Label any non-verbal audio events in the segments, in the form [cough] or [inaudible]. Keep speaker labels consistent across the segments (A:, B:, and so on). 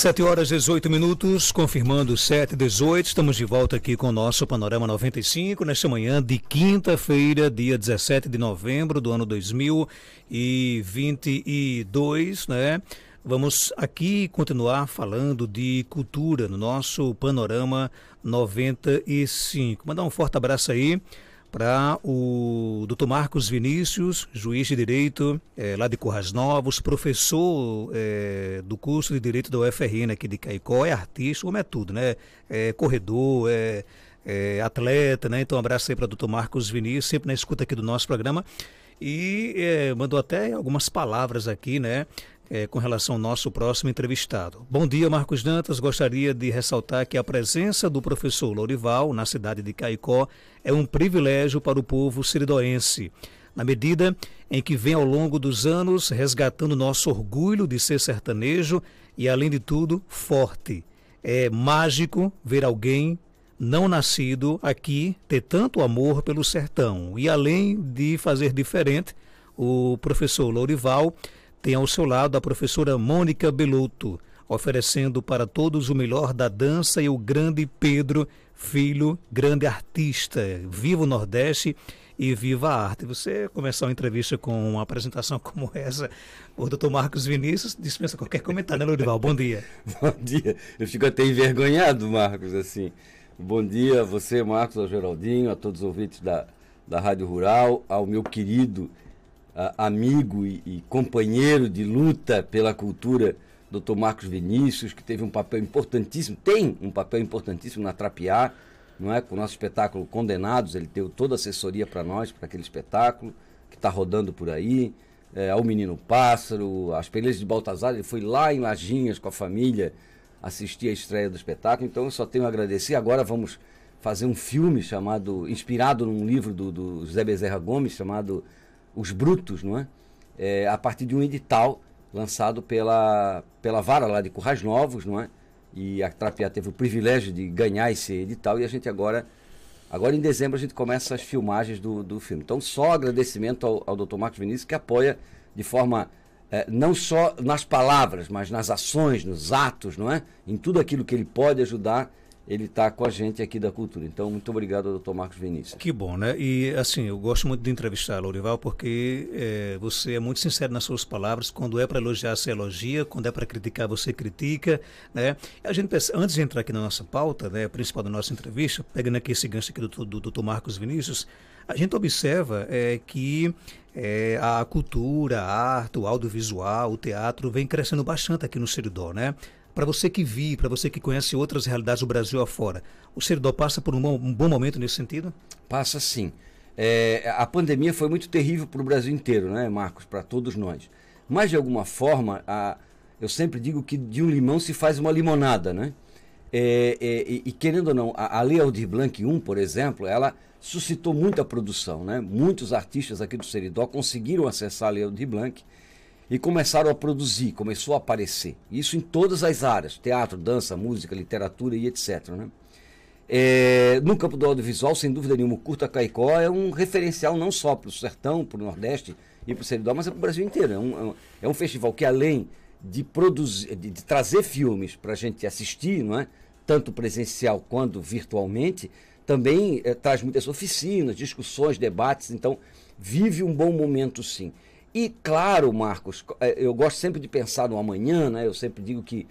A: 7 horas 18 minutos, confirmando 7 18, estamos de volta aqui com o nosso Panorama 95, nesta manhã de quinta-feira, dia 17 de novembro do ano 2022, né? Vamos aqui continuar falando de cultura no nosso Panorama 95. Mandar um forte abraço aí para o doutor Marcos Vinícius, juiz de Direito é, lá de Corras Novos, professor é, do curso de Direito da UFRN né, aqui de Caicó, é artista, como é tudo, né? É corredor, é, é atleta, né? Então um abraço aí para o doutor Marcos Vinícius, sempre na escuta aqui do nosso programa e é, mandou até algumas palavras aqui, né? é, com relação ao nosso próximo entrevistado. Bom dia, Marcos Dantas. Gostaria de ressaltar que a presença do professor Lourival na cidade de Caicó é um privilégio para o povo siridoense na medida em que vem ao longo dos anos resgatando nosso orgulho de ser sertanejo e, além de tudo, forte. É mágico ver alguém não nascido aqui ter tanto amor pelo sertão. E além de fazer diferente, o professor Lourival tem ao seu lado a professora Mônica Belotto, oferecendo para todos o melhor da dança e o grande Pedro, filho, grande artista. Viva o Nordeste e viva a arte. Você começar uma entrevista com uma apresentação [laughs] como essa, o doutor Marcos Vinícius dispensa qualquer comentário, né, Lourival? Bom dia.
B: [laughs] Bom dia. Eu fico até envergonhado, Marcos, assim. Bom dia a você, Marcos, ao Geraldinho, a todos os ouvintes da, da Rádio Rural, ao meu querido amigo e, e, companheiro de luta pela cultura, Dr. Marcos Vinícius, que teve um papel importantíssimo, tem um papel importantíssimo na Trapear, não é? Com o nosso espetáculo Condenados, ele deu toda a assessoria para nós, para aquele espetáculo que está rodando por aí. É, ao Menino Pássaro, às Pelejas de Baltazar, ele foi lá em Lajinhas com a família assistir a estreia do espetáculo, então eu só tenho a agradecer. Agora vamos fazer um filme chamado, inspirado num livro do, do José Bezerra Gomes, chamado os brutos, não é? é? a partir de um edital lançado pela, pela vara lá de Currais Novos, não é? E a Trapiá teve o privilégio de ganhar esse edital e a gente agora, agora em dezembro, a gente começa as filmagens do, do filme. Então, só agradecimento ao, ao Dr. Marcos Vinícius que apoia de forma é, não só nas palavras, mas nas ações, nos atos, não é? Em tudo aquilo que ele pode ajudar ele está com a gente aqui da cultura. Então, muito obrigado, doutor Marcos Vinícius.
A: Que bom, né? E, assim, eu gosto muito de entrevistar, Lourival, porque é, você é muito sincero nas suas palavras. Quando é para elogiar, você elogia. Quando é para criticar, você critica, né? E a gente, pensa, antes de entrar aqui na nossa pauta, né, principal da nossa entrevista, pegando aqui esse gancho aqui do, doutor Marcos Vinícius, a gente observa é, que é, a cultura, a arte, o audiovisual, o teatro vem crescendo bastante aqui no Seridó, né? Para você que vive, para você que conhece outras realidades do Brasil afora, o Seridó passa por um bom, um bom momento nesse
B: sentido? Passa sim. É, a pandemia foi muito terrível para o Brasil inteiro, né, Marcos? Para todos nós. Mas, de alguma forma, a, eu sempre digo que de um limão se faz uma limonada, né? É, é, e, e, querendo ou não, a, a Lei Aldir Blanc I, por exemplo, ela suscitou muita produção, né? Muitos artistas aqui do Seridó conseguiram acessar a Lei Aldir Blanc e começaram a produzir, começou a aparecer. Isso em todas as áreas: teatro, dança, música, literatura e etc. Né? É, no campo do audiovisual, sem dúvida nenhuma, o Curta Caicó é um referencial não só para o sertão, para o Nordeste e para o Seridó, mas é para o Brasil inteiro. É, é um, é um festival que, além de produzir, de, de trazer filmes para a gente assistir, não é? tanto presencial quanto virtualmente, também é, traz muitas oficinas, discussões, debates. Então, vive um bom momento, sim. E claro, Marcos, eh, eu gosto sempre de pensar no amanhã, né? Eu sempre digo que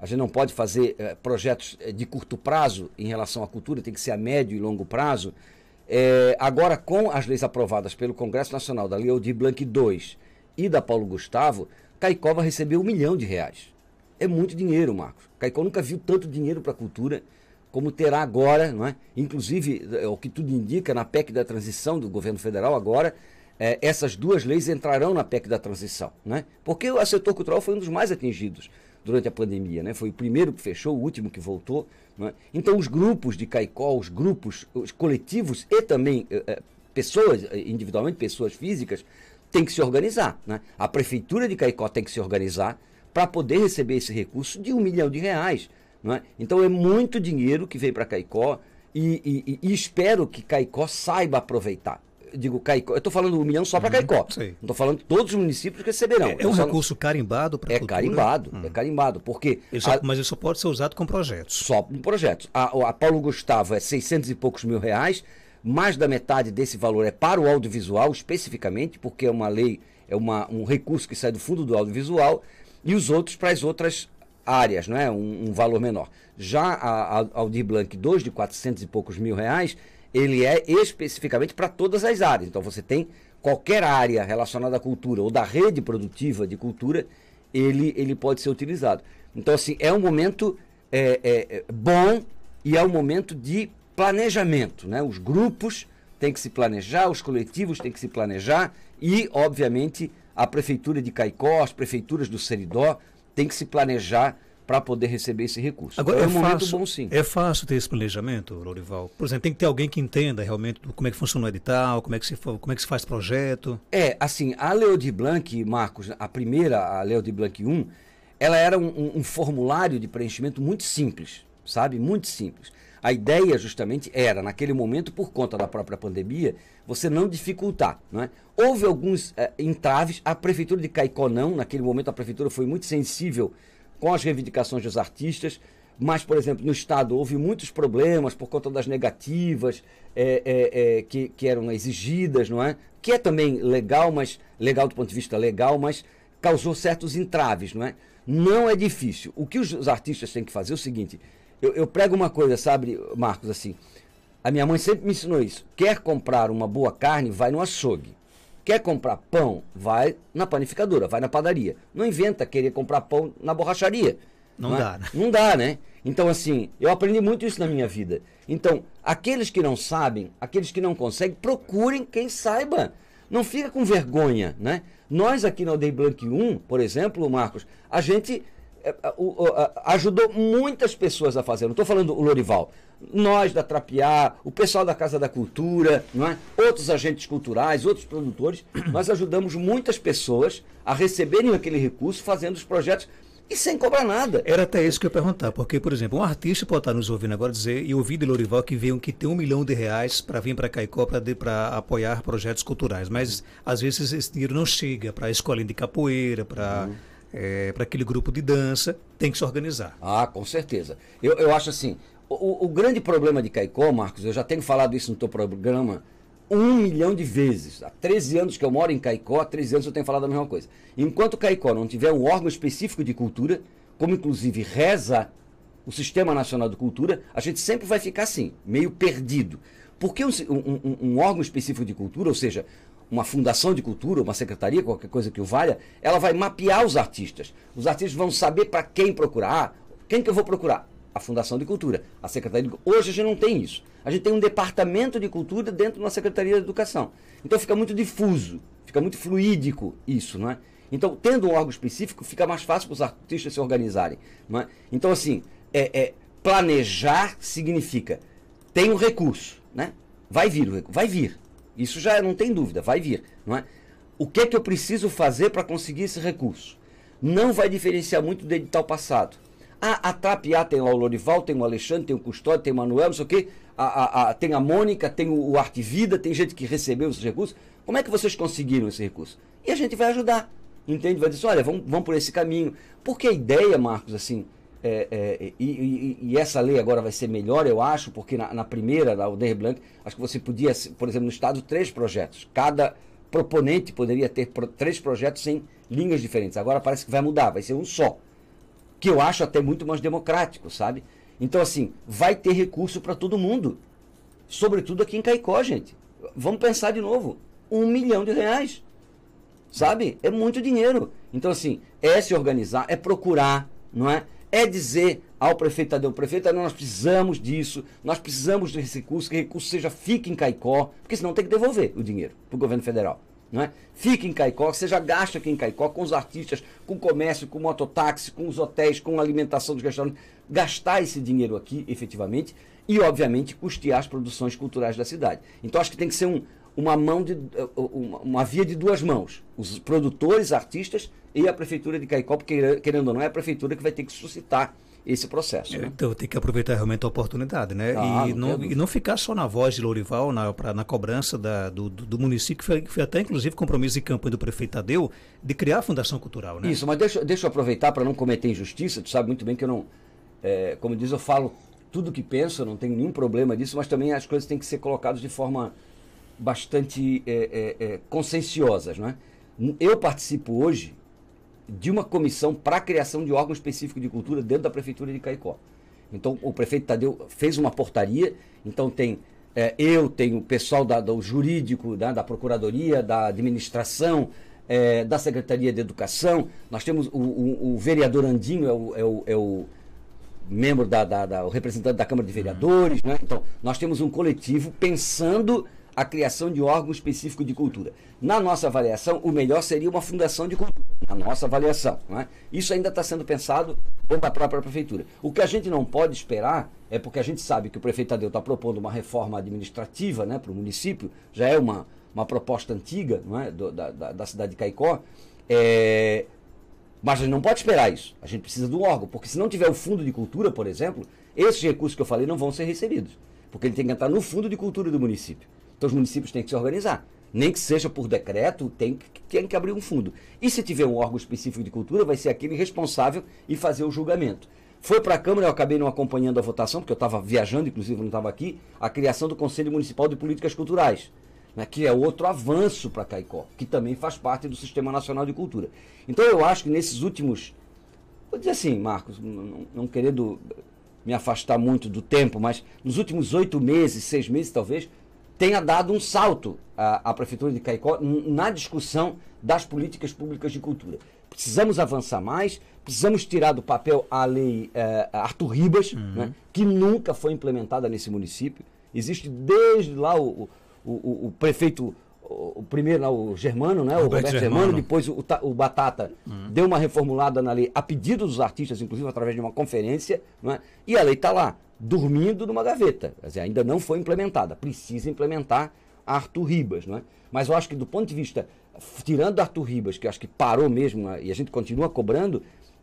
B: a gente não pode fazer eh, projetos eh, de curto prazo em relação à cultura, tem que ser a médio e longo prazo. É, agora, com as leis aprovadas pelo Congresso Nacional da Lei de Blanc II e da Paulo Gustavo, Caicó vai receber um milhão de reais. É muito dinheiro, Marcos. Caicó nunca viu tanto dinheiro para a cultura como terá agora, não é? Inclusive, é o que tudo indica, na PEC da transição do governo federal agora, é, essas duas leis entrarão na PEC da transição, né? Porque o setor cultural foi um dos mais atingidos durante a pandemia, né? Foi o primeiro que fechou, o último que voltou. Né? Então, os grupos de Caicó, os grupos, os coletivos e também é, pessoas, eh, individualmente pessoas físicas, têm que se organizar, né? A prefeitura de Caicó tem que se organizar para poder receber esse recurso de um milhão de reais, né? Então, é muito dinheiro que vem para Caicó e, e, e espero que Caicó saiba aproveitar digo Caicó, eu estou falando um milhão só para uhum, Caicó. Não estou falando todos os municípios que receberão. É, é um recurso carimbado para É cultura. carimbado, uhum. é carimbado, porque... só, a...
A: mas ele só pode ser usado com projetos.
B: Só com projetos. A, a Paulo Gustavo é 600 e poucos mil reais, mais da metade desse valor é para o audiovisual especificamente, porque é uma lei, é uma, um recurso que sai do fundo do audiovisual, e os outros para as outras áreas, não é? Um, um valor menor. Já a, a Aldir Blanc 2, de 400 e poucos mil reais, ele é especificamente para todas as áreas. Então você tem qualquer área relacionada à cultura ou da rede produtiva de cultura, ele, ele pode ser utilizado. Então, assim, é um momento é, é, é, bom e é um momento de planejamento. Né? Os grupos têm que se planejar, os coletivos têm que se planejar e, obviamente, a prefeitura de Caicó, as prefeituras do Seridó têm que se planejar para poder receber esse recurso. Agora então, é, é um fácil, bom, sim. É
A: fácil ter esse planejamento, Lorival. Por exemplo, tem que ter alguém que entenda realmente como é que funciona o edital, como é que se, como é que se faz projeto.
B: É, assim, a Leo de Blanc, Marcos, a primeira, a Leo de Blanc 1, ela era um, um, um formulário de preenchimento muito simples, sabe? Muito simples. A ideia justamente era, naquele momento, por conta da própria pandemia, você não dificultar. Não é? Houve alguns é, entraves, a prefeitura de Caicó não, naquele momento a prefeitura foi muito sensível com as reivindicações dos artistas, mas, por exemplo, no Estado houve muitos problemas por conta das negativas é, é, é, que, que eram exigidas, não é? Que é também legal, mas legal do ponto de vista legal, mas causou certos entraves, não é? Não é difícil. O que os artistas têm que fazer é o seguinte: eu, eu prego uma coisa, sabe, Marcos, assim. A minha mãe sempre me ensinou isso. Quer comprar uma boa carne, vai no açougue. Quer comprar pão? Vai na panificadora, vai na padaria. Não inventa querer comprar pão na borracharia. Não, não é? dá. É? Né? Não dá, né? Então, assim, eu aprendi muito isso na minha vida. Então, aqueles que não sabem, aqueles que não conseguem, procurem quem saiba. Não fica com vergonha, né? Nós aqui na Aldeia Blanc 1, por exemplo, Marcos, a gente eh, eh, ajudou muitas pessoas a fazer. Não estou falando o Lorival nós da Trapiá, o pessoal da Casa da Cultura, não é? outros agentes culturais, outros produtores, [clears throat] nós ajudamos muitas pessoas a receberem aquele recurso fazendo os projetos e sem cobrar nada. Era até isso que eu
A: ia perguntar, porque, por exemplo, um artista pode estar nos ouvindo agora dizer, e ouvir de Lorival que veio que tem um milhão de reais para vir para Caicó para apoiar projetos culturais, mas às vezes esse dinheiro não chega
B: para a escolinha de capoeira, para. Uhum. É, eh, para aquele grupo de dança, tem que se organizar. Ah, com certeza. Eu, eu acho assim, o, o, grande problema de Caicó, Marcos, eu já tenho falado isso no teu programa um milhão de vezes. Há 13 anos que eu moro em Caicó, há 13 anos eu tenho falado a mesma coisa. Enquanto Caicó não tiver um órgão específico de cultura, como inclusive reza o Sistema Nacional de Cultura, a gente sempre vai ficar assim, meio perdido. Porque um, um, um órgão específico de cultura, ou seja, uma fundação de cultura, uma secretaria, qualquer coisa que o valha, ela vai mapear os artistas. Os artistas vão saber para quem procurar. Ah, quem que eu vou procurar? a Fundação de Cultura. A Secretaria de... Hoje a gente não tem isso. A gente tem um departamento de cultura dentro da Secretaria de Educação. Então fica muito difuso, fica muito fluídico isso, não é? Então, tendo um órgão específico, fica mais fácil para os artistas se organizarem. Não é? Então, assim, é, é, planejar significa tem um recurso, né? Vai vir o recurso, vai vir. Isso já não tem dúvida, vai vir, não é? O que é que eu preciso fazer para conseguir esse recurso? Não vai diferenciar muito do edital passado. Ah, a, a Trapiá tem lá o Lorival, tem o Alexandre, tem o Custódio, tem o Manuel, não sei o quê. A, a, a, tem a Mônica, tem o, o Vida, tem gente que recebeu esses recursos. Como é que vocês conseguiram esse recurso? E a gente vai ajudar. Entende? Vai dizer, olha, vamos, vamos por esse caminho. Porque a ideia, Marcos, assim, é, é, e, e, e, essa lei agora vai ser melhor, eu acho, porque na, na primeira, da Aldeir Blanc, acho que você podia, por exemplo, no Estado, três projetos. Cada proponente poderia ter pro, três projetos em linhas diferentes. Agora parece que vai mudar, vai ser um só que eu acho até muito mais democrático, sabe? Então, assim, vai ter recurso para todo mundo. Sobretudo aqui em Caicó, gente. Vamos pensar de novo. Um milhão de reais. Sabe? É muito dinheiro. Então, assim, é se organizar, é procurar, não é? É dizer ao prefeito Tadeu, prefeito, nós precisamos disso, nós precisamos desse recurso, que o recurso seja fique em Caicó, porque senão tem que devolver o dinheiro para o governo federal. Não é? Fique em Caicó, seja gasto aqui em Caicó com os artistas, com o comércio, com o mototáxi, com os hotéis, com a alimentação dos restaurantes. Gastar esse dinheiro aqui, efetivamente, e, obviamente, custear as produções culturais da cidade. Então, acho que tem que ser um, uma mão de uh, uh, uma, uma, via de duas mãos, os produtores, artistas e a prefeitura de Caicó, porque querendo ou não é a prefeitura que vai ter que suscitar esse processo. Né?
A: Então tem que aproveitar realmente a oportunidade, né? e, não, e não ficar só na voz de Lourival, na, pra, na cobrança da, do, do, município, que foi, foi, até inclusive compromisso de campanha do prefeito Adeu de criar a Fundação Cultural,
B: né? Isso, mas deixa, deixa eu aproveitar para não cometer injustiça, tu sabe muito bem que eu não, é, como diz, eu falo tudo que penso, não tenho nenhum problema disso, mas também as coisas têm que ser colocadas de forma bastante é, é, é conscienciosas, não é? Eu participo hoje de uma comissão para a criação de órgão específico de cultura dentro da prefeitura de Caicó. Então o prefeito Tadeu fez uma portaria, então tem é, eu, tem o pessoal da, do jurídico, da, né, da procuradoria, da administração, é, da Secretaria de Educação, nós temos o, o, o vereador Andinho, é o, é o, é o membro da, da, da, o representante da Câmara de Vereadores, né? Então, nós temos um coletivo pensando a criação de órgão específico de cultura. Na nossa avaliação, o melhor seria uma fundação de cultura na nossa avaliação. É? Isso ainda está sendo pensado pela própria prefeitura. O que a gente não pode esperar é porque a gente sabe que o prefeito Tadeu está propondo uma reforma administrativa né, para o município, já é uma, uma proposta antiga é? Do, da, da, cidade de Caicó. É... Mas a gente não pode esperar isso. A gente precisa do órgão, porque se não tiver o fundo de cultura, por exemplo, esses recursos que eu falei não vão ser recebidos. Porque ele tem que entrar no fundo de cultura do município. Então os municípios têm que se organizar nem que seja por decreto, tem, tem que abrir um fundo. E se tiver um órgão específico de cultura, vai ser aquele responsável e fazer o julgamento. Foi para a Câmara, eu acabei não acompanhando a votação, porque eu estava viajando, inclusive não estava aqui, a criação do Conselho Municipal de Políticas Culturais, né, que é outro avanço para Caicó, que também faz parte do Sistema Nacional de Cultura. Então eu acho que nesses últimos. Vou dizer assim, Marcos, não, não querendo me afastar muito do tempo, mas nos últimos oito meses, seis meses talvez, tenha dado um salto à, à Prefeitura de Caicó na discussão das políticas públicas de cultura. Precisamos avançar mais, precisamos tirar do papel a lei eh, Arthur Ribas, uhum. né, que nunca foi implementada nesse município. Existe desde lá o, o, o, o prefeito o primeiro lá, o Germano, né? Roberto o Roberto Germano, Germano depois o, o Batata uhum. deu uma reformulada na lei a pedido dos artistas, inclusive através de uma conferência, né? e a lei está lá dormindo numa gaveta. Quer dizer, ainda não foi implementada. Precisa implementar Arthur Ribas, não é? Mas eu acho que do ponto de vista, tirando Arthur Ribas, que eu acho que parou mesmo né, e a gente continua cobrando,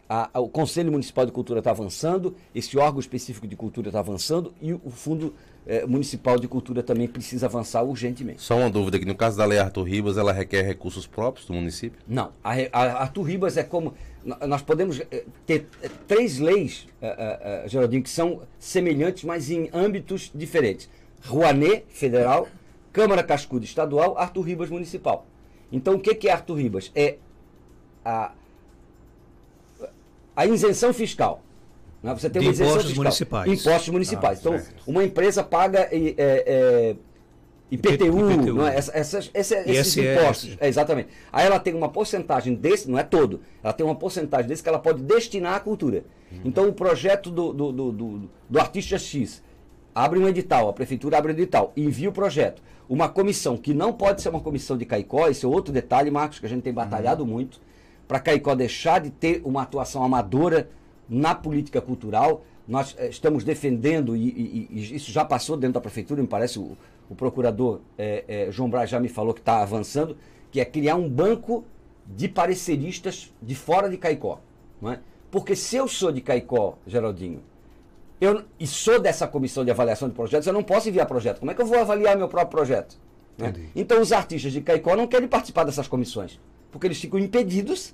B: a, a, o Conselho Municipal de Cultura está avançando, esse órgão específico de cultura está avançando e o Fundo eh, Municipal de Cultura também precisa avançar urgentemente. Só uma dúvida que no caso da Lei Arthur Ribas, ela requer recursos próprios do município? Não, a, a Arthur Ribas é como nós podemos eh, ter eh, três leis, eh, Geraldinho, que são semelhantes, mas em âmbitos diferentes. Rouanet, federal, Câmara Cascudo estadual, Arthur Ribas municipal. Então, o que é Arthur Ribas? É a, a isenção fiscal. Né? Você tem uma isenção impostos fiscal. Municipais. Impostos municipais. Ah, então, certo. uma empresa paga é, é, IPTU, IPTU. Não é? essas, esses impostos. É, exatamente. Aí ela tem uma porcentagem desse, não é todo, ela tem uma porcentagem desse que ela pode destinar à cultura. Uhum. Então o projeto do, do, do, do, do artista X abre um edital, a prefeitura abre um edital, envia o projeto. Uma comissão que não pode ser uma comissão de Caicó, esse é outro detalhe, Marcos, que a gente tem batalhado uhum. muito, para Caicó deixar de ter uma atuação amadora na política cultural. Nós eh, estamos defendendo, e, e, e, isso já passou dentro da prefeitura, me parece, o, o procurador é, é, João Braz já me falou que está avançando, que é criar um banco de pareceristas de fora de Caicó. Não é? Porque se eu sou de Caicó, Geraldinho, eu, e sou dessa comissão de avaliação de projetos, eu não posso enviar projeto. Como é que eu vou avaliar meu próprio projeto? Né? Então os artistas de Caicó não querem participar dessas comissões, porque eles ficam impedidos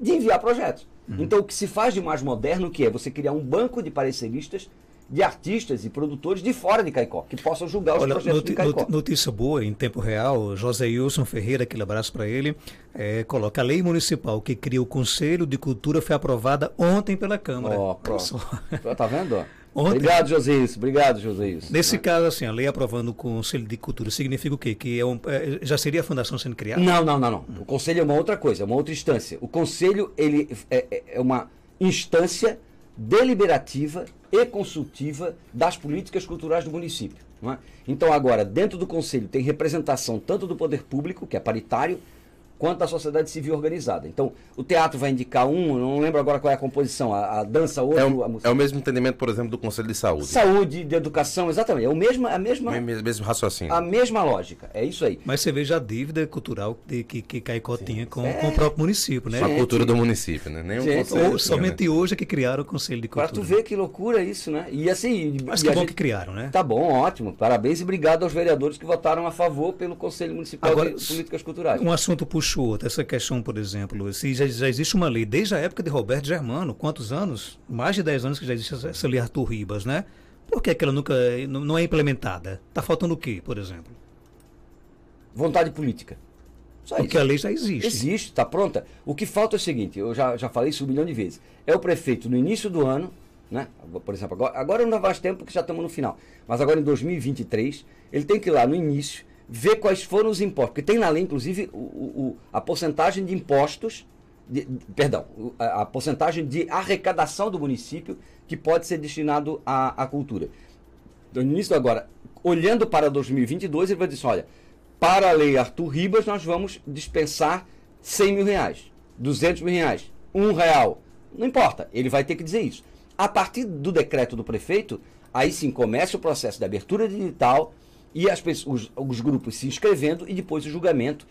B: de enviar projetos. Uhum. Então o que se faz de mais moderno que é você criar um banco de pareceristas de artistas e produtores de fora de Caicó, que possam julgar os Olha, projetos de Caicó.
A: Notícia boa em tempo real, José Wilson Ferreira, aquele abraço para ele, é, coloca a lei municipal que cria o Conselho de Cultura foi aprovada ontem pela Câmara. Ó, oh, pronto.
B: Tá, tá vendo [laughs] Ontem, obrigado, José Isso. Obrigado, José Isso.
A: Nesse caso, assim, a lei aprovando o Conselho de
B: Cultura significa o quê? Que é um,
A: é, já seria a fundação sendo criada? Não, não, não, não.
B: O Conselho é uma outra coisa, é uma outra instância. O Conselho, ele é, é, é uma instância deliberativa e consultiva das políticas culturais do município. É? Então, agora, dentro do Conselho tem representação tanto do poder público, que é paritário, quanto à sociedade civil organizada. Então, o teatro vai indicar um, não lembro agora qual é a composição, a, a dança, outro, é o, a música. É o mesmo entendimento, por exemplo, do Conselho de Saúde. Saúde, de educação, exatamente. É o mesmo, a mesma, o mesmo, mesmo raciocínio. A mesma lógica, é isso aí.
A: Mas você veja a dívida cultural de, que, que Caicó Sim. tinha com, é. com o próprio município, né? Com a cultura do município, né? Nem gente, conselho, ou, somente né? hoje é que criaram o Conselho de Cultura. Para tu ver
B: que loucura isso, né? E assim... Mas que bom gente... que criaram, né? Tá bom, ótimo. Parabéns e obrigado aos vereadores que votaram a favor pelo Conselho Municipal agora, de Políticas Culturais. Um assunto
A: puxa Peixoto, essa questão, por exemplo, se já, já, existe uma lei desde a época de Roberto Germano, quantos anos? Mais de 10 anos que já existe essa lei Arthur Ribas, né? Por que, é que ela nunca não é implementada? Está faltando o quê, por exemplo?
B: Vontade política. Só Porque isso. a lei já existe. Existe, está pronta. O que falta é o seguinte, eu já, já falei isso um milhão de vezes. É o prefeito no início do ano, né? Por exemplo, agora, agora não dá mais tempo porque já estamos no final. Mas agora em 2023, ele tem que ir lá no início ver quais foram os impostos. Porque tem na lei, inclusive, o, o a porcentagem de impostos, de, perdão, a, a, porcentagem de arrecadação do município que pode ser destinado à, à cultura. No então, início agora, olhando para 2022, ele vai dizer, assim, olha, para a lei Arthur Ribas, nós vamos dispensar 100 mil reais, 200 mil reais, 1 real. Não importa, ele vai ter que dizer isso. A partir do decreto do prefeito, aí sim começa o processo de abertura de e as, os, os, grupos se inscrevendo e depois o julgamento.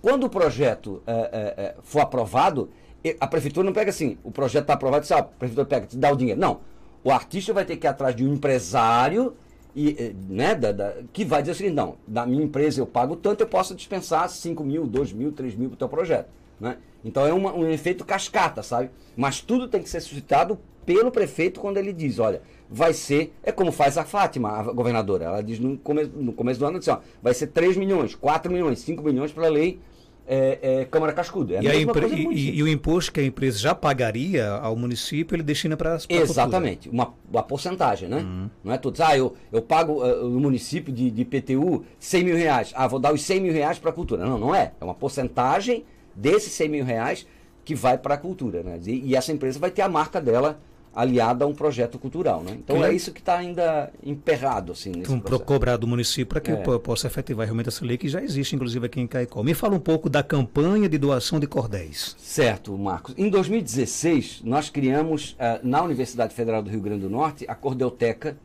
B: Quando o projeto eh, eh, eh, for aprovado, a prefeitura não pega assim, o projeto está aprovado, sabe, ah, a prefeitura pega, te dá o dinheiro. Não. O artista vai ter que ir atrás de um empresário e, né, da, da, que vai dizer assim, não, da minha empresa eu pago tanto, eu posso dispensar 5 mil, 2 mil, 3 mil para o teu projeto. Né? Então é uma, um efeito cascata, sabe? Mas tudo tem que ser suscitado pelo prefeito quando ele diz, olha, vai ser, é como faz a Fátima, a governadora. Ela diz no começo, no começo do ano, assim, ó, vai ser 3 milhões, 4 milhões, 5 milhões para a lei é, é, Câmara Cascudo. É e, impre... e,
A: e, o imposto que a empresa já pagaria ao município, ele destina para as Exatamente,
B: uma, uma, porcentagem, né? Uhum. Não é todos, ah, eu, eu pago uh, eh, no município de, de PTU 100 mil reais, ah, vou dar os 100 mil reais para a cultura. Não, não é. É uma porcentagem desses 100 mil reais que vai para a cultura, né? E, e essa empresa vai ter a marca dela aliada a um projeto cultural. Né? Então é. é isso que está ainda emperrado. Assim, nesse então,
A: cobrado cobrar do município para que é. possa efetivar realmente essa lei que já existe, inclusive, aqui em Caicó. Me fala um pouco da campanha de doação de cordéis.
B: Certo, Marcos. Em 2016, nós criamos uh, na Universidade Federal do Rio Grande do Norte a cordelteca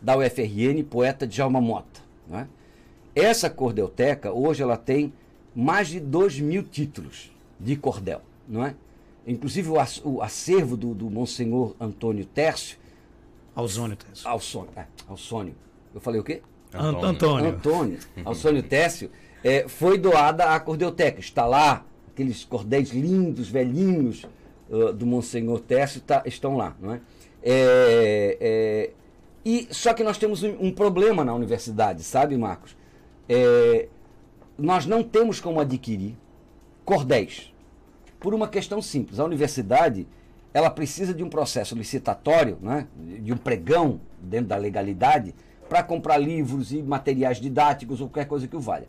B: da UFRN Poeta Djalma Mota. Né? Essa cordelteca, hoje, ela tem mais de 2 mil títulos de cordel. Não é? Inclusive o, acervo do, do Monsenhor Antônio Tércio. Alzônio Tércio. Alsônio, é, Alsônio. Eu falei o quê? Antônio. Antônio. Antônio. Alsônio Tércio é, foi doada à Cordeoteca. Está lá, aqueles cordéis lindos, velhinhos uh, do Monsenhor Tércio tá, estão lá, não é? É, é? e, só que nós temos um, um problema na universidade, sabe, Marcos? É, nós não temos como adquirir cordéis por uma questão simples. A universidade ela precisa de um processo licitatório, né, de um pregão dentro da legalidade, para comprar livros e materiais didáticos ou qualquer coisa que o valha.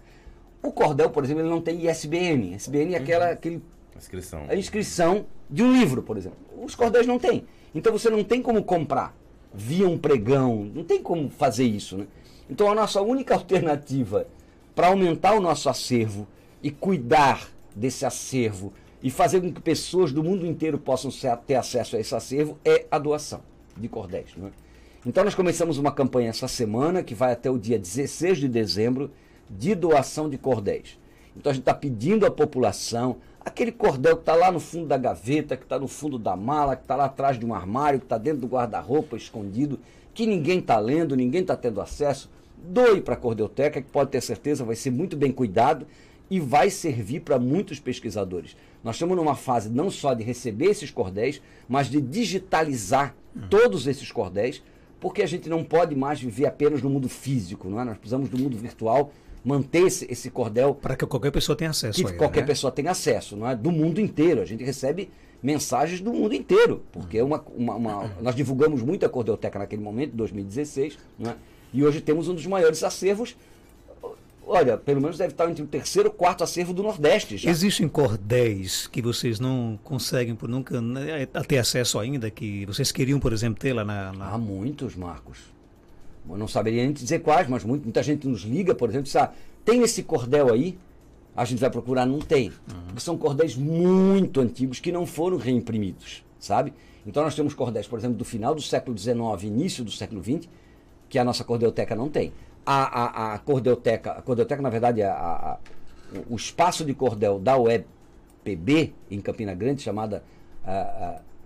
B: O Cordel, por exemplo, ele não tem ISBN. ISBN é aquela, uhum. aquele, inscrição. a inscrição de um livro, por exemplo. Os cordéis não têm. Então você não tem como comprar via um pregão, não tem como fazer isso. Né? Então a nossa única alternativa para aumentar o nosso acervo e cuidar desse acervo e fazer com que pessoas do mundo inteiro possam ter acesso a esse acervo é a doação de cordéis. Não é? Então nós começamos uma campanha essa semana, que vai até o dia 16 de dezembro, de doação de cordéis. Então a gente está pedindo à população, aquele cordel que está lá no fundo da gaveta, que está no fundo da mala, que está lá atrás de um armário, que está dentro do guarda-roupa escondido, que ninguém está lendo, ninguém está tendo acesso, doe para a Cordelteca, que pode ter certeza vai ser muito bem cuidado e vai servir para muitos pesquisadores. Nós estamos numa fase não só de receber esses cordéis, mas de digitalizar uhum. todos esses cordéis, porque a gente não pode mais viver apenas no mundo físico, não é? Nós precisamos do mundo virtual manter esse, esse cordel para que
A: qualquer pessoa tenha acesso. Que ele, qualquer né?
B: pessoa tenha acesso, não é? Do mundo inteiro. A gente recebe mensagens do mundo inteiro, porque uhum. uma, uma, uma, uhum. nós divulgamos muito a Cordeoteca naquele momento, 2016, não é? E hoje temos um dos maiores acervos olha, pelo menos deve estar entre o terceiro e quarto acervo do Nordeste. Já. Existem
A: cordéis que vocês não conseguem por nunca né, ter acesso ainda, que vocês queriam, por exemplo, ter lá na.
B: na... Há muitos, Marcos. Eu não saberia nem dizer quais, mas muito, muita gente nos liga, por exemplo, e diz, ah, tem esse cordel aí? A gente vai procurar, não tem. Uhum. Porque são cordéis muito antigos que não foram reimprimidos, sabe? Então nós temos cordéis, por exemplo, do final do século XIX, início do século XX, que a nossa cordeoteca não tem a, a, a Cordelteca, a Cordelteca, na verdade, a, a, o espaço de cordel da UEPB, em Campina Grande, chamada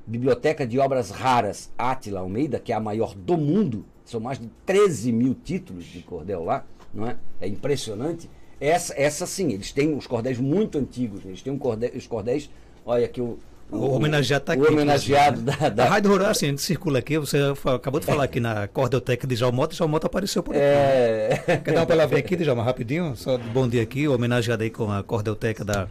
B: Biblioteca de Obras Raras Átila Almeida, que é a maior do mundo, são mais de 13 mil títulos de cordel lá, não é? É impressionante. Essa, essa sim, eles têm os cordéis muito antigos, né? eles têm um cordel, os cordéis, olha que eu o homenageado está aqui. O homenageado né? da, da... A
A: Rádio Rural, assim, a gente circula aqui, você acabou de falar aqui na Cordeltec de Jalmota, e Jalmota apareceu por aqui. É... Quer dar uma palavrinha aqui, Djalma, rapidinho? Só bom dia aqui, homenageado aí com a Cordeltec da,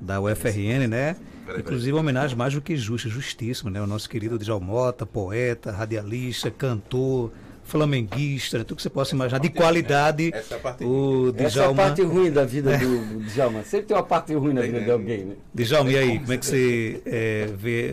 A: da UFRN, né? Inclusive, homenagem mais do que justa, justíssimo, né? O nosso querido Djalmota, poeta, radialista, cantor, flamenguista, tudo que você possa imaginar, de é qualidade. Essa é a parte, o Essa é a parte ruim da vida
B: do Djalma. Sempre tem uma parte ruim na vida né? de alguém, né? Djalma, e aí,
A: como é que você é, vê?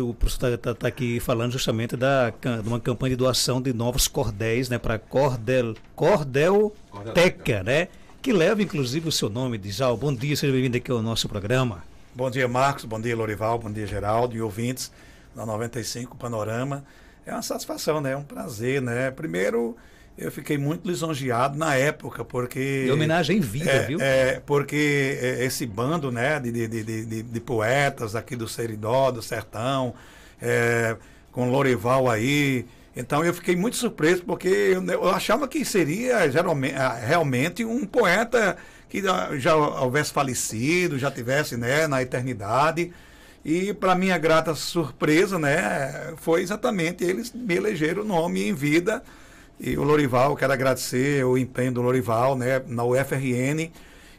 A: O professor está tá, tá aqui falando justamente da, de uma campanha de doação de novos cordéis, né? Para cordel, Cordelteca, né? Que leva, inclusive, o seu nome, Djalma. Bom dia, seja bem-vindo aqui ao nosso programa. Bom dia, Marcos.
C: Bom dia, Lorival. Bom dia, Geraldo e ouvintes da 95 Panorama é uma satisfação, né? É um prazer, né? Primeiro, eu fiquei muito lisonjeado na época, porque. De homenagem em vida, é, viu? É, porque é, esse bando, né, de, de, de, de poetas aqui do Seridó, do Sertão, é, com Lorival aí. Então eu fiquei muito surpreso, porque eu, né, eu achava que seria ah, realmente um poeta que já houvesse falecido, já tivesse né, na eternidade. E, para minha grata surpresa, né, foi exatamente eles me elegeram o nome em vida. E o Lorival, quero agradecer o empenho do Lorival né, na UFRN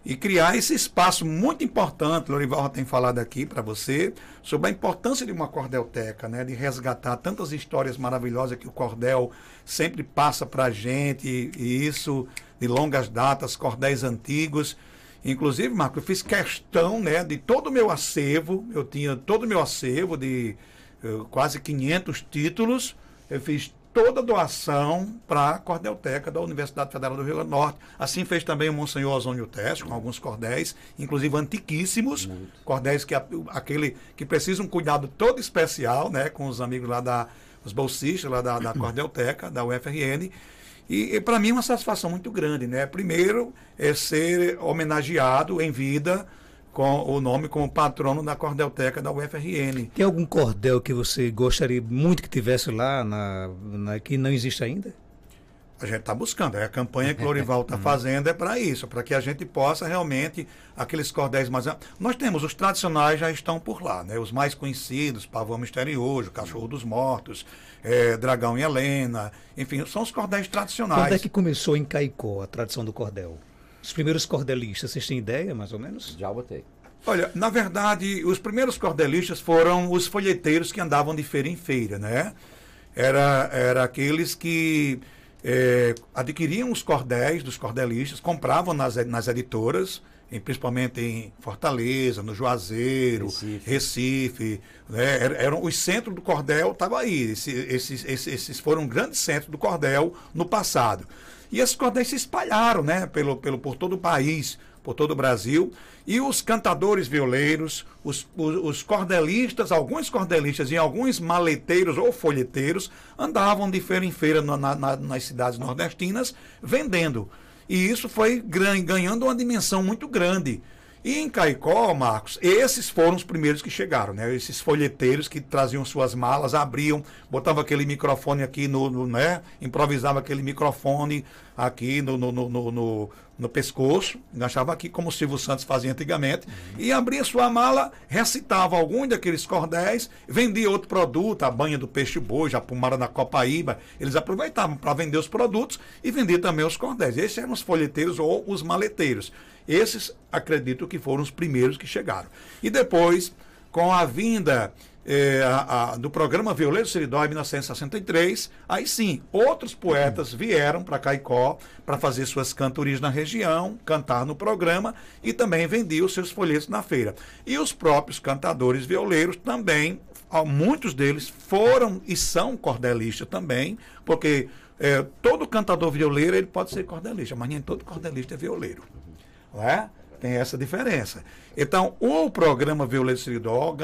C: e criar esse espaço muito importante. O Lorival já tem falado aqui para você sobre a importância de uma cordelteca, né, de resgatar tantas histórias maravilhosas que o cordel sempre passa para a gente, e isso de longas datas, cordéis antigos. Inclusive, Marco, eu fiz questão né, de todo o meu acervo, eu tinha todo o meu acervo de eh, quase 500 títulos, eu fiz toda a doação para a Cordelteca da Universidade Federal do Rio Grande do Norte. Assim fez também o Monsenhor Ozônio Teste, com alguns cordéis, inclusive antiquíssimos, Muito. cordéis que, aquele, que precisam um cuidado todo especial, né, com os amigos lá da, os bolsistas lá da, da [clears throat] Cordelteca, da UFRN. E, e para mim é uma satisfação muito grande, né? Primeiro é ser homenageado em vida com o nome como patrono da Cordelteca da UFRN.
A: Tem algum cordel que você gostaria muito que tivesse lá, na, na que não existe ainda? A gente está buscando, é a campanha que o [laughs] Lorival está hum. fazendo
C: é para isso, para que a gente possa realmente, aqueles cordéis mais. Nós temos, os tradicionais já estão por lá, né? Os mais conhecidos, Pavão Misterioso, Cachorro dos Mortos, é, Dragão e Helena, enfim, são os cordéis tradicionais. Quando é que
A: começou em Caicó a tradição do cordel?
C: Os primeiros cordelistas, vocês têm ideia, mais ou menos? Já botei. Olha, na verdade, os primeiros cordelistas foram os folheteiros que andavam de feira em feira, né? Era, era aqueles que é, adquiriam os cordéis dos cordelistas, compravam nas, nas editoras, em, principalmente em Fortaleza, no Juazeiro, Recife, Recife né? eram os centros do cordel estavam aí. Esse, esses, esses, esses foram grandes centros do cordel no passado. E esses cordéis se espalharam, né, pelo, pelo, por todo o país, por todo o Brasil. E os cantadores violeiros, os, os, os, cordelistas, alguns cordelistas e alguns maleteiros ou folheteiros andavam de feira em feira na, na, nas cidades nordestinas vendendo. E isso foi ganhando uma dimensão muito grande. E em Caicó, Marcos, esses foram os primeiros que chegaram, né? Esses folheteiros que traziam suas malas, abriam, botava aquele microfone aqui no, no né? Improvisava aquele microfone aqui no, no, no, no, no pescoço, gastava aqui como o Silvio Santos fazia antigamente, uhum. e abria sua mala, recitava algum daqueles cordéis, vendia outro produto, a banha do peixe boi, já pumara na Copaíba, eles aproveitavam para vender os produtos e vender também os cordéis. Esses eram os folheteiros ou os maleteiros. Esses, acredito que foram os primeiros que chegaram. E depois, com a vinda é, a, a, do programa Violeiro Seridó em 1963, aí sim, outros poetas vieram para Caicó para fazer suas cantorias na região, cantar no programa e também vendiam seus folhetos na feira. E os próprios cantadores violeiros também, muitos deles foram e são cordelistas também, porque é, todo cantador violeiro ele pode ser cordelista, mas nem todo cordelista é violeiro. Não é? Tem essa diferença. Então, o programa Violeiro Seridó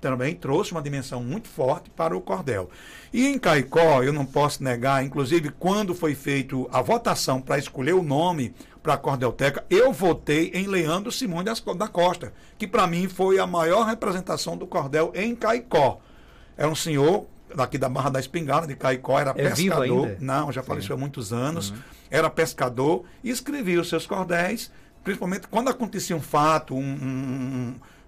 C: também trouxe uma dimensão muito forte para o cordel. E em Caicó, eu não posso negar, inclusive quando foi feito a votação para escolher o nome para a Cordelteca, eu votei em Leandro Simões da Costa, que para mim foi a maior representação do cordel em Caicó. É um senhor daqui da Barra da Espingarda, de Caicó, era é pescador. Não, já faleceu há muitos anos. Uhum. Era pescador e escrevia os seus cordéis principalmente quando acontecia um fato, um,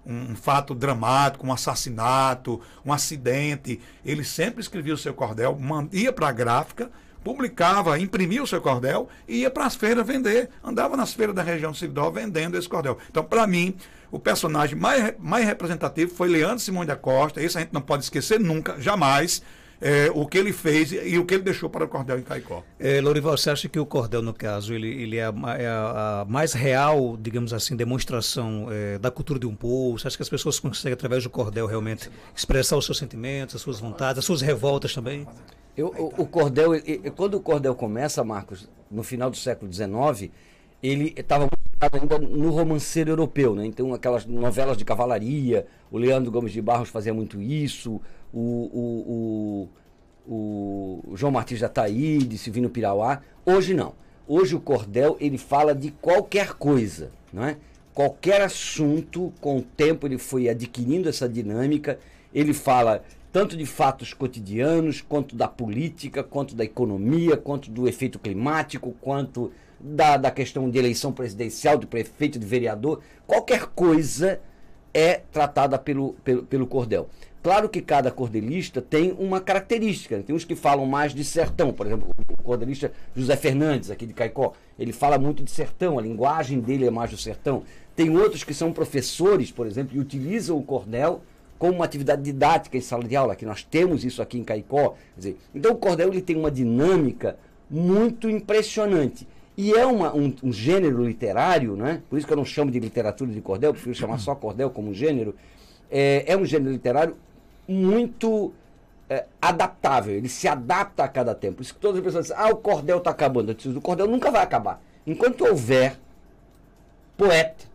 C: um, um, fato dramático, um assassinato, um acidente, ele sempre escrevia o seu cordel, ia para a gráfica, publicava, imprimia o seu cordel e ia para as feiras vender. Andava nas feiras da região do Seridó vendendo esse cordel. Então, para mim, o personagem mais, mais representativo foi Leandro Simões da Costa, isso a gente não pode esquecer nunca, jamais é, o que ele fez e, o que ele deixou para o cordel em Caicó.
A: É, Lourival, você acha que o cordel, no caso, ele, ele é, a, é a mais real, digamos assim, demonstração é, da cultura de um povo? Você acha que as pessoas conseguem, através do
B: cordel, realmente expressar
A: os seus sentimentos, as suas vontades, as suas revoltas também?
B: Eu, o, o cordel, quando o cordel começa, Marcos, no final do século XIX, ele estava muito ainda no romanceiro europeu, né? Então aquelas novelas de cavalaria, o Leandro Gomes de Barros fazia muito isso, o, o, o, o João Martins da Taíde, Silvino Pirauá. Hoje não. Hoje o Cordel ele fala de qualquer coisa, não é? Qualquer assunto, com o tempo ele foi adquirindo essa dinâmica, ele fala tanto de fatos cotidianos, quanto da política, quanto da economia, quanto do efeito climático, quanto da, da questão de eleição presidencial, de prefeito, de vereador, qualquer coisa é tratada pelo, pelo, pelo cordel. Claro que cada cordelista tem uma característica. Né? Tem uns que falam mais de sertão, por exemplo, o cordelista José Fernandes, aqui de Caicó, ele fala muito de sertão, a linguagem dele é mais do sertão. Tem outros que são professores, por exemplo, e utilizam o cordel como uma atividade didática em sala de aula, que nós temos isso aqui em Caicó. Dizer, então o cordel ele tem uma dinâmica muito impressionante. E é uma, um, um, gênero literário, né? por isso que eu não chamo de literatura de cordel, prefiro chamar só cordel como gênero. É, é um gênero literário muito é, adaptável, ele se adapta a cada tempo. Por isso que todas as pessoas dizem, ah, o cordel está acabando. Eu disse, o cordel nunca vai acabar. Enquanto houver poeta,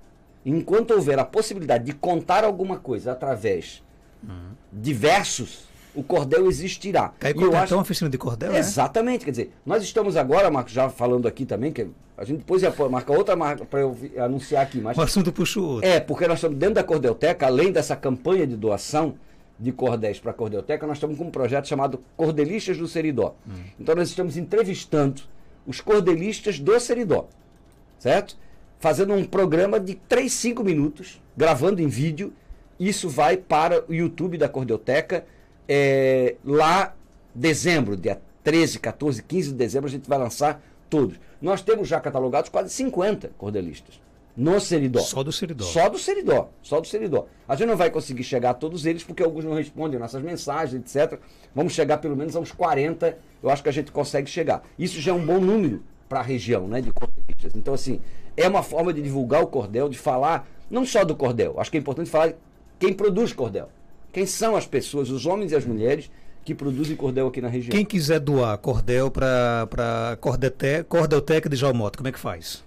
B: enquanto houver a possibilidade de contar alguma coisa através uhum. de versos, o cordel existirá. Caiu com acho... uma então
A: oficina de cordel, é?
B: Exatamente, é? quer dizer, nós estamos agora, Marcos, já falando aqui também, que a gente depois ia marcar outra marca para eu anunciar aqui. Mas... O assunto puxou outro. É, porque nós estamos dentro da Cordelteca, além dessa campanha de doação, de cordéis para a Cordelteca, nós estamos com um projeto chamado Cordelistas do Seridó. Hum. Então nós estamos entrevistando os cordelistas do Seridó, certo? Fazendo um programa de 3, 5 minutos, gravando em vídeo. Isso vai para o YouTube da Cordelteca é, lá, dezembro, dia 13, 14, 15 de dezembro, a gente vai lançar todos. Nós temos já catalogados quase 50 cordelistas. No Seridó. Só do Seridó. Só do Seridó. Só do Seridó. A gente não vai conseguir chegar a todos eles, porque alguns não respondem nossas mensagens, etc. Vamos chegar pelo menos a uns 40, eu acho que a gente consegue chegar. Isso já é um bom número para a região, né, de cordelistas. Então, assim, é uma forma de divulgar o cordel, de falar não só do cordel. Acho que é importante falar quem produz cordel. Quem são as pessoas, os homens e as mulheres que produzem cordel aqui na região? Quem
A: quiser doar cordel para a Cordelteca de Jalmoto, como é que faz?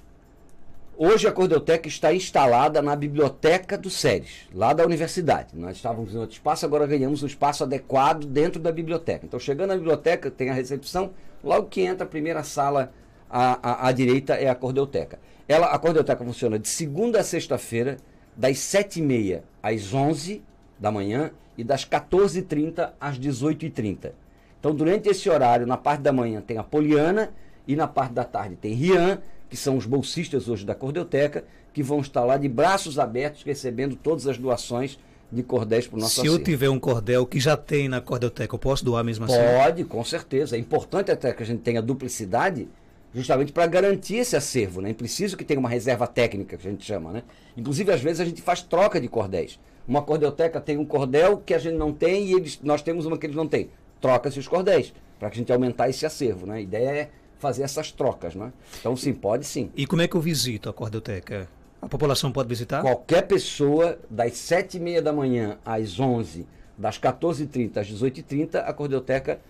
B: Hoje a Cordelteca está instalada na biblioteca do SERES, lá da universidade. Nós estávamos em outro espaço, agora ganhamos um espaço adequado dentro da biblioteca. Então, chegando na biblioteca, tem a recepção, logo que entra a primeira sala à, à, à direita é a Cordelteca. Ela, a Cordelteca funciona de segunda a sexta-feira, das sete e meia às onze da manhã e das 14h30 às 18h30. Então, durante esse horário, na parte da manhã tem a Poliana e na parte da tarde tem Rian, que são os bolsistas hoje da Cordeuteca, que vão estar lá de braços abertos recebendo todas as doações de cordéis para o nosso Se acervo. eu
A: tiver um cordel que já tem na Cordeuteca, eu posso doar mesmo assim? Pode,
B: com certeza. É importante até que a gente tenha duplicidade, justamente para garantir esse acervo. Né? É preciso que tenha uma reserva técnica, que a gente chama. Né? Inclusive, às vezes, a gente faz troca de cordéis. Uma cordelteca tem um cordel que a gente não tem e eles, nós temos uma que eles não têm. Troca-se os cordéis, para que a gente aumentar esse acervo. Né? A ideia é fazer essas trocas. Né? Então, sim, pode sim.
A: E como é que eu visito a
B: cordelteca?
A: A população pode visitar?
B: Qualquer pessoa, das 7h30 da manhã às 11 das 14h30 às 18h30, a cordelteca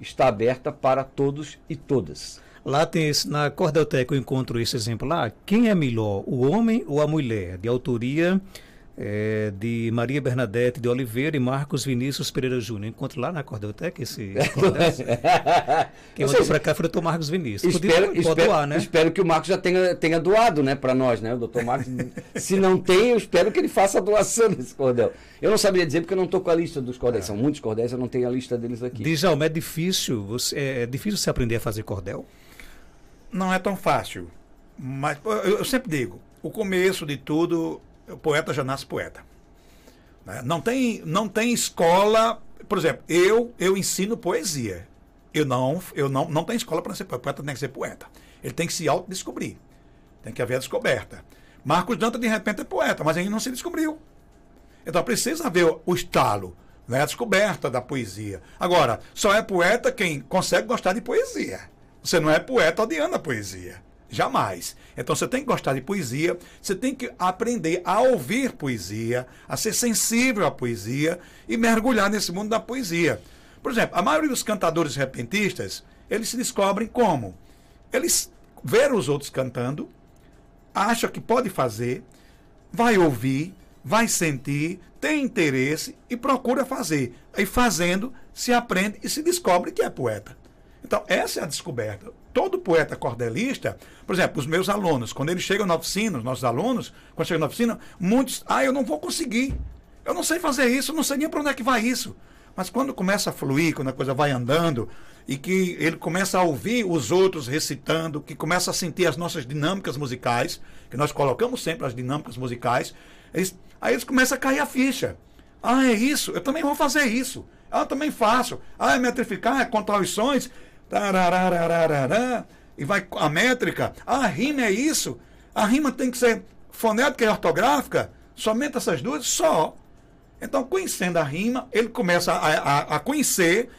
B: está aberta para todos e todas.
A: Lá tem esse, na Cordelteca, eu encontro esse exemplo lá. Quem é melhor, o homem ou a mulher? De autoria é, de Maria Bernadette de Oliveira e Marcos Vinícius Pereira Júnior. Encontro lá na Cordoteca esse. [laughs] Quem mandou para cá foi o doutor Marcos Vinícius. Espero, Podia, espero, doar, né?
B: espero que o Marcos já tenha, tenha doado né, para nós, né? O doutor Marcos. [laughs] se não tem, eu espero que ele faça a doação desse cordel. Eu não sabia dizer porque eu não estou com a lista dos cordéis. É. São muitos cordéis, eu não tenho a lista deles aqui.
A: Djalma, é difícil. Você, é, é
C: difícil você aprender a fazer cordel? Não é tão fácil. Mas eu, eu sempre digo, o começo de tudo o poeta já nasce poeta. Né? Não tem, não tem escola. Por exemplo, eu eu ensino poesia. Eu não, eu não, não tem escola para ser poeta. O poeta tem que ser poeta. Ele tem que se autodescobrir. Tem que haver a descoberta. Marcos Dantas, de repente, é poeta, mas ainda não se descobriu. Então precisa haver o estalo, né? a descoberta da poesia. Agora, só é poeta quem consegue gostar de poesia. Você não é poeta odiando a poesia. Jamais. Então você tem que gostar de poesia, você tem que aprender a ouvir poesia, a ser sensível à poesia e mergulhar nesse mundo da poesia. Por exemplo, a maioria dos cantadores repentistas, eles se descobrem como? Eles ver os outros cantando, acha que pode fazer, vai ouvir, vai sentir, tem interesse e procura fazer. E fazendo, se aprende e se descobre que é poeta. Então, essa é a descoberta. Todo poeta cordelista, por exemplo, os meus alunos, quando eles chegam na oficina, os nossos alunos, quando chegam na oficina, muitos, ah, eu não vou conseguir. Eu não sei fazer isso, não sei nem para onde é que vai isso. Mas quando começa a fluir, quando a coisa vai andando, e que ele começa a ouvir os outros recitando, que começa a sentir as nossas dinâmicas musicais, que nós colocamos sempre as dinâmicas musicais, eles, aí eles começam a cair a ficha. Ah, é isso? Eu também vou fazer isso. Ah, eu também faço. Ah, é metrificar, é contar os sons tarararararará, e vai a métrica. A rima é isso. A rima tem que ser fonética e ortográfica, somente essas duas, só. Então, conhecendo a rima, ele começa a, a, a conhecer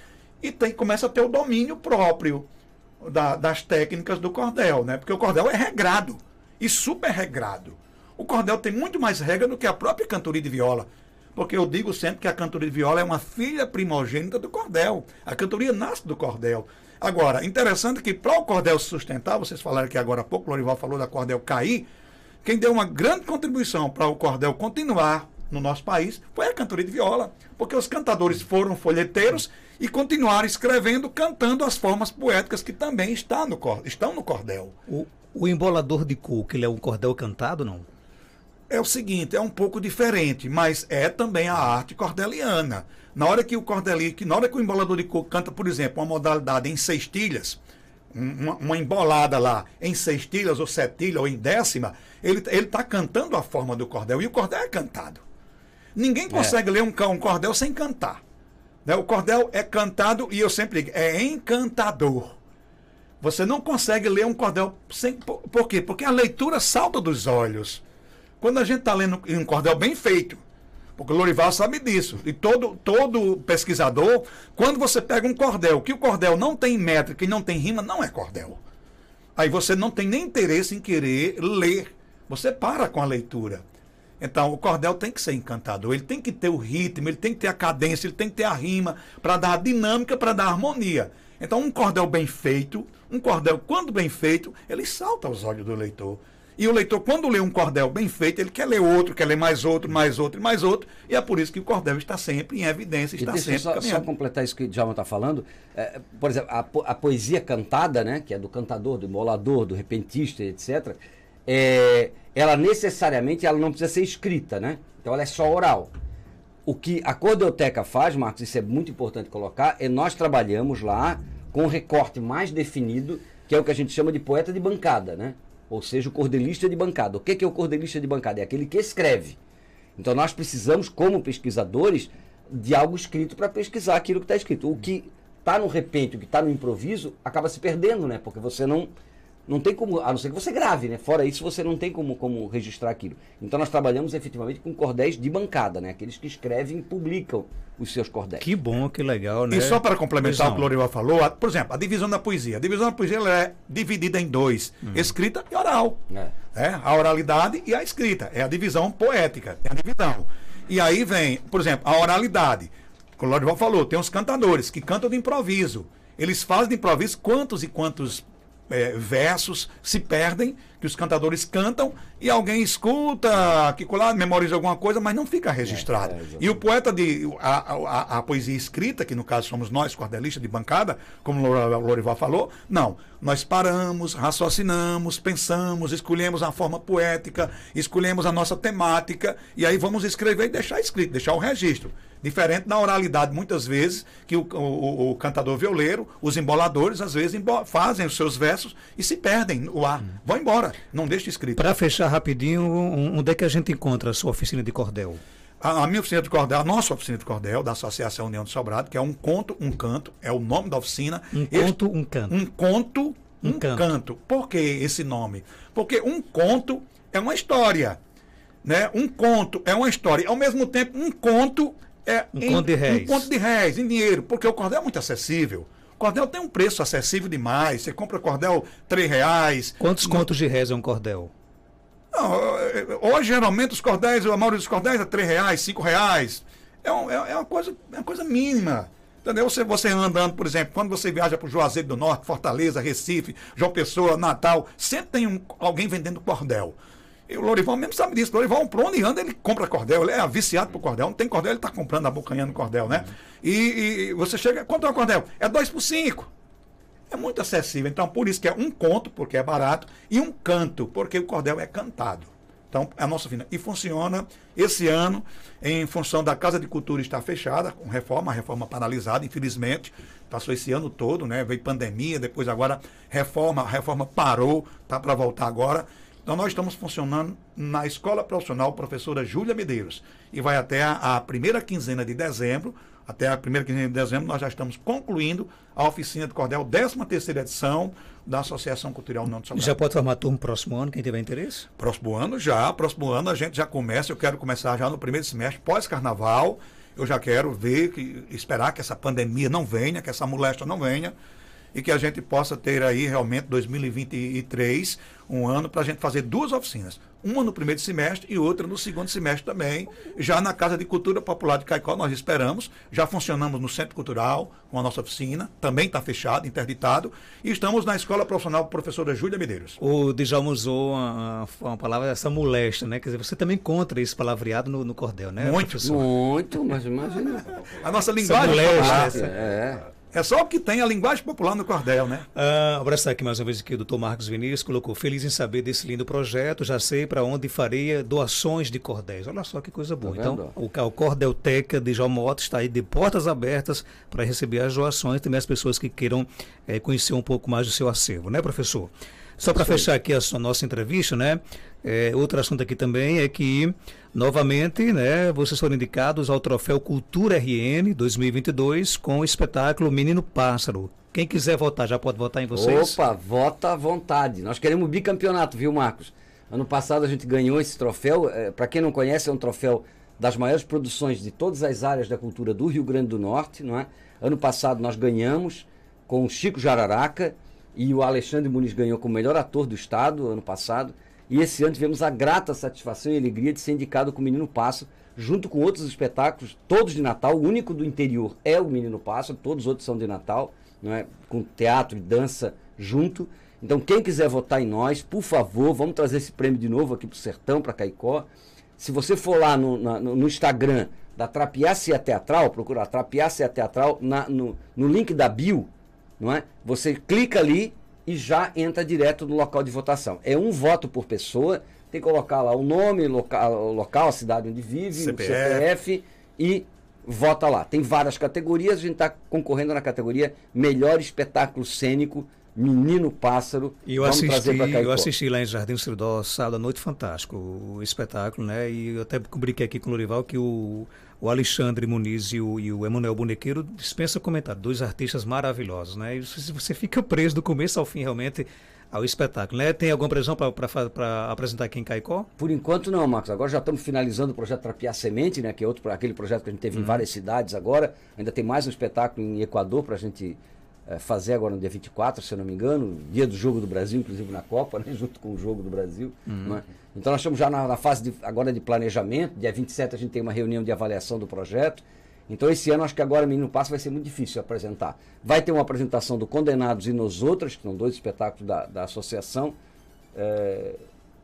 C: e tem, começa a ter o domínio próprio da, das técnicas do cordel, né? Porque o cordel é regrado e super regrado. O cordel tem muito mais regra do que a própria cantoria de viola. Porque eu digo sempre que a cantoria de viola é uma filha primogênita do cordel. A cantoria nasce do cordel. Agora, interessante que para o cordel se sustentar, vocês falaram que agora há pouco, o Lorival falou da cordel cair, quem deu uma grande contribuição para o cordel continuar no nosso país foi a cantoria de viola, porque os cantadores foram folheteiros e continuaram escrevendo, cantando as formas poéticas que também está no, estão no cordel. O, o embolador de que ele é um cordel cantado, não? é o seguinte, é um pouco diferente, mas é também a arte cordeliana. Na hora que o cordeli, na hora que o embolador de coco canta, por exemplo, uma modalidade em sextilhas, uma, uma, embolada lá em sextilhas ou setilha ou em décima, ele ele está cantando a forma do cordel e o cordel é cantado. Ninguém é. consegue é. ler um, um, cordel sem cantar. Né? O cordel é cantado e eu sempre digo, é encantador. Você não consegue ler um cordel sem. Por, por quê? Porque a leitura salta dos olhos. Quando a gente está lendo um cordel bem feito, porque o Lorival sabe disso. E todo, todo pesquisador, quando você pega um cordel, que o cordel não tem métrica e não tem rima, não é cordel. Aí você não tem nem interesse em querer ler. Você para com a leitura. Então, o cordel tem que ser encantador, ele tem que ter o ritmo, ele tem que ter a cadência, ele tem que ter a rima, para dar a dinâmica, para dar a harmonia. Então, um cordel bem feito, um cordel, quando bem feito, ele salta aos olhos do leitor. E o leitor, quando lê um cordel bem feito, ele quer ler outro, quer ler mais outro, mais outro, mais outro. E é por isso que o cordel está
B: sempre em evidência, está sempre só, caminhando. Só completar isso que o Djalma está falando. É, por exemplo, a, a, poesia cantada, né, que é do cantador, do molador, do repentista, etc., é, ela necessariamente ela não precisa ser escrita, né? Então ela é só oral. O que a Cordeoteca faz, Marcos, isso é muito importante colocar, é nós trabalhamos lá com um recorte mais definido, que é o que a gente chama de poeta de bancada, né? ou seja, o cordelista de bancada. O que é o cordelista de bancada? É aquele que escreve. Então nós precisamos, como pesquisadores, de algo escrito para pesquisar aquilo que está escrito. O que está no repente, o que está no improviso, acaba se perdendo, né? Porque você não não tem como, a não ser que você grave, né? Fora isso, você não tem como, como registrar aquilo. Então nós trabalhamos efetivamente com cordéis de bancada, né? Aqueles que escrevem e publicam os seus cordéis. Que
A: bom, que legal, né? E só para complementar o que o
C: Lorival falou, a, por exemplo, a divisão da poesia. A divisão da poesia é dividida em dois: hum. escrita e oral. É. É, a oralidade e a escrita. É a divisão poética. É a divisão. E aí vem, por exemplo, a oralidade. Como o Lorival falou, tem os cantadores que cantam de improviso. Eles fazem de improviso quantos e quantos é, versos se perdem que os cantadores cantam e alguém escuta, aqui lá, memoriza alguma coisa, mas não fica registrado. É, é, e o poeta de. A, a, a, poesia escrita, que no caso somos nós, cordelistas de bancada, como o Lorival falou, não. Nós paramos, raciocinamos, pensamos, escolhemos a forma poética, escolhemos a nossa temática, e aí vamos escrever e deixar escrito, deixar o registro. Diferente da oralidade, muitas vezes, que o, o, o cantador violeiro, os emboladores, às vezes, embo fazem os seus versos e se perdem no ar, hum. vão embora. Não deixa escrito. Para
A: fechar rapidinho, onde é que a gente encontra a sua oficina de cordel?
C: A, a, minha oficina de cordel, a nossa oficina de cordel, da Associação União de Sobrado, que é um conto, um canto, é o nome da oficina. Um este, conto, um canto. Um conto, um, um canto. canto. Por que esse nome? Porque um conto é uma história. Né? Um conto é uma história. Ao mesmo tempo, um conto é um, em, conto de réis. um conto de réis, em dinheiro, porque o cordel é muito acessível. Cordel tem um preço acessível demais. Você compra cordel R$ reais. Quantos contos de reza é um cordel? Não, eh, hoje, geralmente, os cordéis, a maioria dos cordéis é R$ reais, R$ reais. É, um, é, é, uma coisa, é uma coisa mínima. Entendeu? Você, você andando, por exemplo, quando você viaja para o Juazeiro do Norte, Fortaleza, Recife, João Pessoa, Natal, sempre tem um, alguém vendendo cordel. E o Lorival mesmo sabe disso. O Lorival, por é onde anda, ele compra cordel. Ele é viciado por cordel. Não tem cordel, ele está comprando, abocanhando cordel, né? E, e você chega, quanto é o cordel? É dois por cinco É muito acessível. Então, por isso que é um conto, porque é barato, e um canto, porque o cordel é cantado. Então, é a nossa final. E funciona esse ano, em função da Casa de Cultura estar fechada, com reforma, reforma paralisada, infelizmente. Passou esse ano todo, né? Veio pandemia, depois agora reforma, a reforma parou, tá para voltar agora. Então, nós estamos funcionando na Escola Profissional Professora Júlia Medeiros. E vai até a, a primeira quinzena de dezembro. Até a primeira quinzena de dezembro, nós já estamos concluindo a oficina de cordel, 13ª edição da Associação Cultural Não de Salgado. Já pode formar turma próximo ano, quem tiver interesse? Próximo ano já, próximo ano a gente já começa, eu quero começar já no primeiro semestre, pós-carnaval, eu já quero ver, que, esperar que essa pandemia não venha, que essa moléstia não venha, e que a gente possa ter aí realmente 2023 um ano para a gente fazer duas oficinas. Uma no primeiro semestre e outra no segundo semestre também. Já na Casa de Cultura Popular de Caicó, nós esperamos. Já funcionamos no Centro Cultural, com a nossa oficina, também está fechado, interditado. E estamos na Escola Profissional Professora Júlia Medeiros.
A: O Djalma usou uma, uma palavra, essa moléstia, né? Quer dizer, você também encontra esse palavreado no, no cordel, né? Muito, professor? muito, mas
C: imagina. A nossa linguagem. Essa moléstia, tá essa. É.
A: É só o que tem a linguagem popular no cordel, né? Ah, abraçar aqui mais uma vez aqui o doutor Marcos Vinícius, colocou feliz em saber desse lindo projeto, já sei para onde faria doações de cordéis. Olha só que coisa boa. Tá então, o, a Cordelteca de João Motos está aí de portas abertas para receber as doações, também as pessoas que queiram é, conhecer um pouco mais do seu acervo, né, professor? Só para fechar aqui a nossa entrevista, né? É, outro assunto aqui também é que, novamente, né, vocês foram indicados ao troféu Cultura RN 2022 com o espetáculo Menino Pássaro. Quem quiser votar, já pode votar em vocês?
B: Opa, vota à vontade. Nós queremos bicampeonato, viu, Marcos? Ano passado a gente ganhou esse troféu. É, para quem não conhece, é um troféu das maiores produções de todas as áreas da cultura do Rio Grande do Norte, não é? Ano passado nós ganhamos com o Chico Jararaca, e o Alexandre Muniz ganhou como melhor ator do estado ano passado. E esse ano tivemos a grata satisfação e alegria de ser indicado com o Menino Passo, junto com outros espetáculos, todos de Natal. O único do interior é o Menino Passo, todos os outros são de Natal, não é? com teatro e dança junto. Então, quem quiser votar em nós, por favor, vamos trazer esse prêmio de novo aqui para o Sertão, para Caicó. Se você for lá no, na, no Instagram da Trapiácia Teatral, procura Trapiácia Teatral, na, no, no link da bio, não é? Você clica ali e já entra direto no local de votação. É um voto por pessoa, tem que colocar lá o nome, local, local a cidade onde vive, CPF. o CPF e vota lá. Tem várias categorias, a gente está concorrendo na categoria Melhor Espetáculo Cênico Menino Pássaro. E eu assisti, eu assisti
A: lá em Jardim Seridó, sábado à noite, fantástico o espetáculo, né? E eu até brinquei aqui com o Lorival que o, o Alexandre Muniz e o, e o Emanuel Bonequeiro dispensa comentar, dois artistas maravilhosos, né? E você fica preso do começo ao fim, realmente, ao espetáculo, né? Tem alguma previsão para apresentar aqui em Caicó?
B: Por enquanto não, Marcos. Agora já estamos finalizando o projeto Trapiar Semente, né? Que é outro, aquele projeto que a gente teve hum. em uhum. várias cidades agora. Ainda tem mais um espetáculo em Equador para a gente eh, fazer agora no dia 24, se eu não me engano, dia do jogo do Brasil, inclusive na Copa, [laughs] né, junto com o jogo do Brasil. Uhum. Né? Então nós estamos já na, na fase de, agora de planejamento, dia 27 a gente tem uma reunião de avaliação do projeto. Então esse ano acho que agora Menino Passo vai ser muito difícil apresentar. Vai ter uma apresentação do Condenados e Nos Outras, que são dois espetáculos da, da associação. É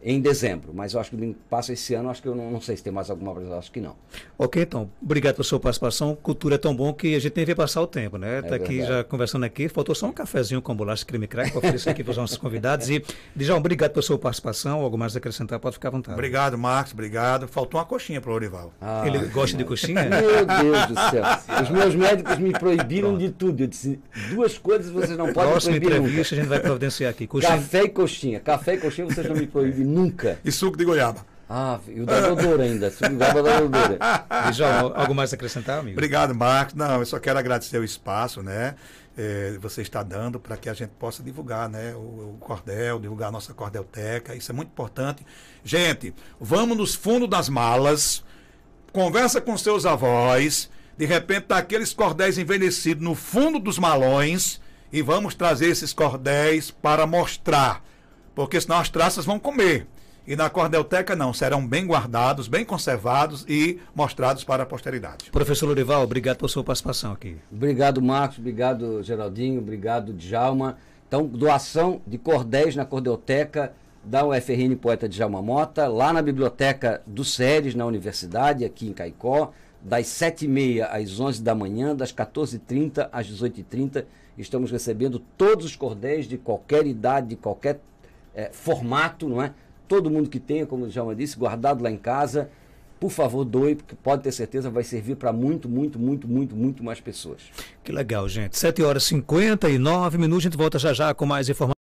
B: em dezembro, mas eu acho que passa esse ano, acho que eu não, não sei se tem mais alguma coisa, acho que não.
A: Ok, então, obrigado pela sua participação. Cultura é tão bom que a gente tem que passar o tempo, né? Está é tá aqui já conversando aqui, faltou só um cafezinho com bolacha creme crack para oferecer aqui para os nossos [laughs] convidados. E, Dijão, obrigado pela sua participação. Algo mais a acrescentar, pode ficar à
C: vontade. Obrigado, Marcos, obrigado. Faltou uma coxinha para o Orival. Ah, Ele gosta de coxinha? Meu Deus do céu.
B: [laughs] Os meus médicos me proibiram Pronto. de tudo. Eu disse, duas coisas vocês não podem Próxima proibir. Próxima entrevista nunca. a gente vai providenciar aqui. Coxinha... Café e coxinha. Café e coxinha vocês não me proibiram nunca. E suco de goiaba. Ah, e o da Dodora ainda, suco de goiaba da Dodora. [laughs] João, algo mais a acrescentar,
C: amigo? Obrigado, Marcos. Não, eu só quero agradecer o espaço, né? Eh, você está dando para que a gente possa divulgar né, o, cordel, divulgar a nossa cordelteca. Isso é muito importante. Gente, vamos nos fundos das malas, conversa com seus avós. De repente, está aqueles cordéis envelhecidos no fundo dos malões e vamos trazer esses cordéis para mostrar porque senão as traças vão comer. E na Cordelteca não, serão bem guardados, bem conservados e mostrados para a posteridade.
A: Professor Lorival,
B: obrigado pela sua participação aqui. Obrigado, Marcos, obrigado, Geraldinho, obrigado, Djalma. Então, doação de cordéis na Cordelteca da UFRN Poeta Djalma Mota, lá na biblioteca do SERES, na universidade, aqui em Caicó, das 7h30 às 11 da manhã, das 14h30 às 18h30. Estamos recebendo todos os cordéis de qualquer idade, de qualquer é, formato, não é? Todo mundo que tenha, como o Djalma disse, guardado lá em casa, por favor, doe, porque pode ter certeza vai servir para muito, muito, muito, muito, muito mais pessoas. Que legal, gente.
A: 7 horas e 59 minutos, a gente volta já já com mais informações.